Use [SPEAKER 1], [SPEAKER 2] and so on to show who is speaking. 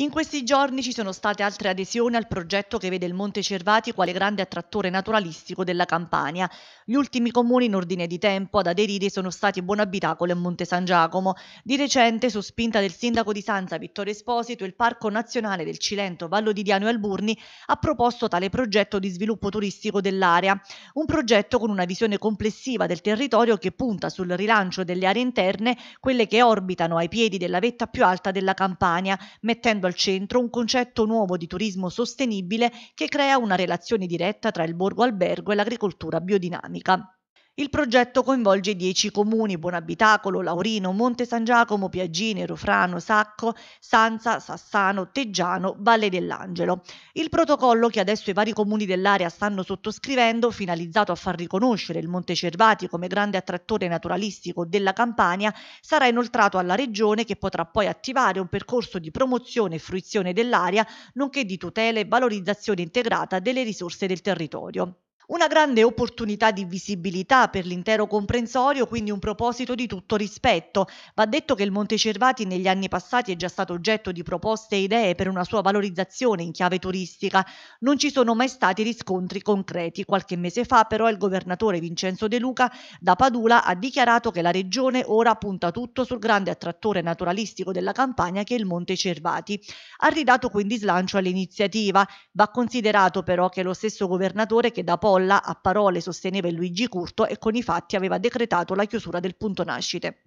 [SPEAKER 1] In questi giorni ci sono state altre adesioni al progetto che vede il Monte Cervati quale grande attrattore naturalistico della Campania. Gli ultimi comuni in ordine di tempo ad aderire sono stati Buonabitacolo e Monte San Giacomo. Di recente, su spinta del sindaco di Sanza Vittorio Esposito, il Parco Nazionale del Cilento, Vallo di Diano e Alburni ha proposto tale progetto di sviluppo turistico dell'area. Un progetto con una visione complessiva del territorio che punta sul rilancio delle aree interne, quelle che orbitano ai piedi della vetta più alta della Campania, mettendo al centro un concetto nuovo di turismo sostenibile che crea una relazione diretta tra il borgo albergo e l'agricoltura biodinamica. Il progetto coinvolge 10 comuni, Buonabitacolo, Laurino, Monte San Giacomo, Piaggine, Rufrano, Sacco, Sanza, Sassano, Teggiano, Valle dell'Angelo. Il protocollo che adesso i vari comuni dell'area stanno sottoscrivendo, finalizzato a far riconoscere il Monte Cervati come grande attrattore naturalistico della Campania, sarà inoltrato alla Regione che potrà poi attivare un percorso di promozione e fruizione dell'area, nonché di tutela e valorizzazione integrata delle risorse del territorio. Una grande opportunità di visibilità per l'intero comprensorio, quindi un proposito di tutto rispetto. Va detto che il Monte Cervati negli anni passati è già stato oggetto di proposte e idee per una sua valorizzazione in chiave turistica. Non ci sono mai stati riscontri concreti. Qualche mese fa però il governatore Vincenzo De Luca da Padula ha dichiarato che la regione ora punta tutto sul grande attrattore naturalistico della campagna che è il Monte Cervati. Ha ridato quindi slancio all'iniziativa. Va considerato però che lo stesso governatore che da poi Colla a parole sosteneva Luigi Curto e con i fatti aveva decretato la chiusura del punto nascite.